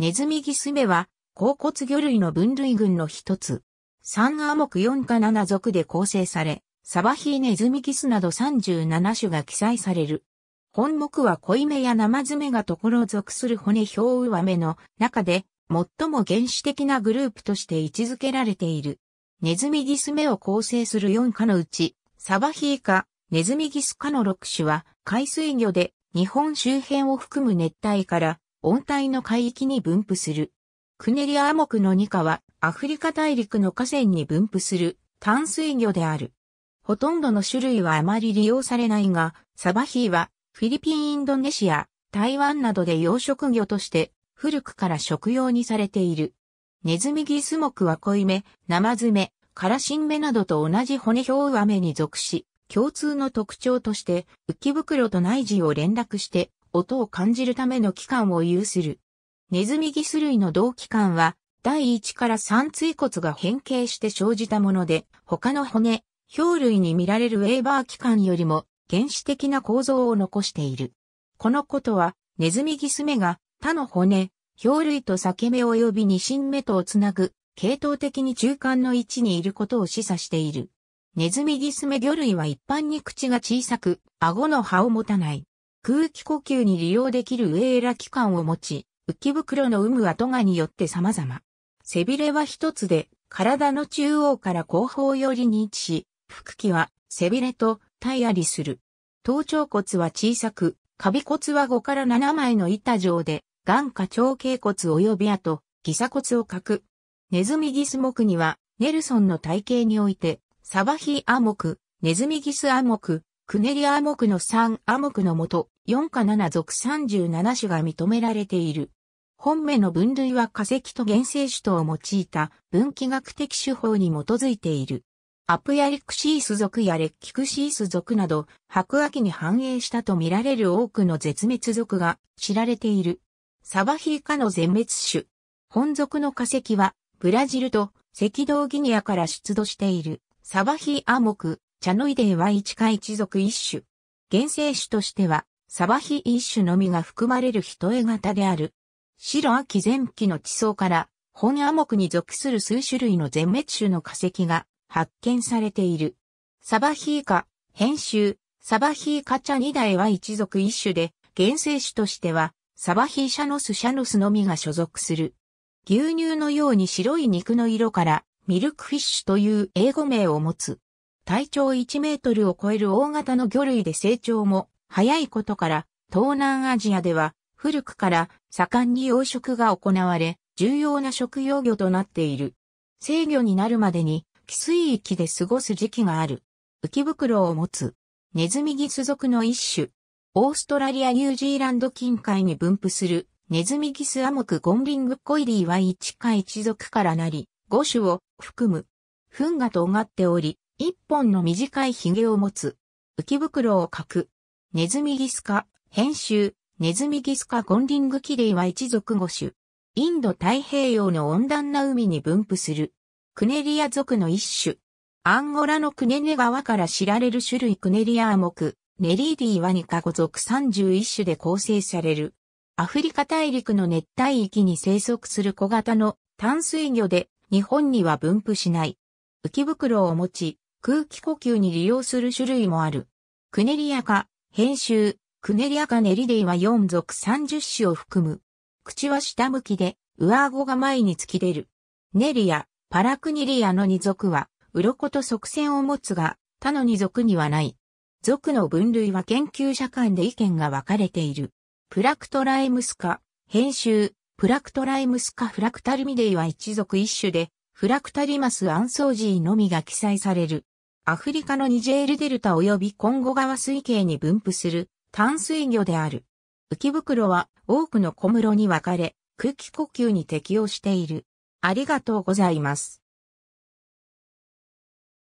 ネズミギス目は、甲骨魚類の分類群の一つ。3アモク4か7属で構成され、サバヒーネズミギスなど37種が記載される。本目は濃いめや生爪がところ属する骨表上目の中で、最も原始的なグループとして位置づけられている。ネズミギス目を構成する4科のうち、サバヒーかネズミギス科の6種は海水魚で日本周辺を含む熱帯から温帯の海域に分布する。クネリアアモクのニカはアフリカ大陸の河川に分布する淡水魚である。ほとんどの種類はあまり利用されないが、サバヒーはフィリピン、インドネシア、台湾などで養殖魚として古くから食用にされている。ネズミギス目は濃い目、生爪、カラシン目などと同じ骨表雨に属し、共通の特徴として浮き袋と内耳を連絡して音を感じるための器官を有する。ネズミギス類の同器官は、第1から3椎骨が変形して生じたもので、他の骨、氷類に見られるウェーバー器官よりも原始的な構造を残している。このことは、ネズミギス目が他の骨、氷類と裂け目及び二心目とをつなぐ、系統的に中間の位置にいることを示唆している。ネズミギス目魚類は一般に口が小さく、顎の葉を持たない。空気呼吸に利用できるェエラ器官を持ち、浮き袋の有無はトガによって様々。背びれは一つで、体の中央から後方寄りに位置し、腹器は背びれと体ありする。頭頂骨は小さく、カビ骨は5から7枚の板状で、眼下長径骨及びあと、ギサ骨を欠く。ネズミギス目には、ネルソンの体型において、サバヒア目、ネズミギスア目、クネリア目の3アモクのもと、4か7属37種が認められている。本目の分類は化石と原生種とを用いた分岐学的手法に基づいている。アプヤリクシース属やレッキクシース属など、白亜紀に繁栄したと見られる多くの絶滅属が知られている。サバヒイカの全滅種。本属の化石は、ブラジルと赤道ギニアから出土している、サバヒイアモク、茶ノ井デーは一家一族一種。原生種としては、サバヒ一種のみが含まれる人絵型である。白秋前期の地層から、本亜木に属する数種類の全滅種の化石が発見されている。サバヒイカ、編集、サバヒイカ茶二代は一族一種で、原生種としては、サバヒシャノスシャノスのみが所属する。牛乳のように白い肉の色から、ミルクフィッシュという英語名を持つ。体長1メートルを超える大型の魚類で成長も早いことから、東南アジアでは古くから盛んに養殖が行われ、重要な食用魚となっている。制魚になるまでに、寄水域で過ごす時期がある。浮袋を持つ。ネズミギス属の一種。オーストラリア・ニュージーランド近海に分布するネズミギスアモクゴンリングコイリーは一か一族からなり、5種を含む。フンが尖っており、一本の短い髭を持つ。浮袋を書く。ネズミギスカ、編集、ネズミギスカゴンリングキレイは一族五種。インド太平洋の温暖な海に分布する。クネリア族の一種。アンゴラのクネネ川から知られる種類クネリア目、ネリーディワニカ族三31種で構成される。アフリカ大陸の熱帯域に生息する小型の淡水魚で日本には分布しない。浮袋を持ち、空気呼吸に利用する種類もある。クネリア科、編集、クネリア科ネリデイは4属30種を含む。口は下向きで、上顎が前に突き出る。ネリア、パラクニリアの2属は、鱗と側線を持つが、他の2属にはない。属の分類は研究者間で意見が分かれている。プラクトライムス科、編集、プラクトライムス科フラクタルミデイは一族一種で、フラクタリマスアンソージーのみが記載される。アフリカのニジェールデルタ及びコンゴ川水系に分布する淡水魚である。浮袋は多くの小室に分かれ、空気呼吸に適応している。ありがとうございます。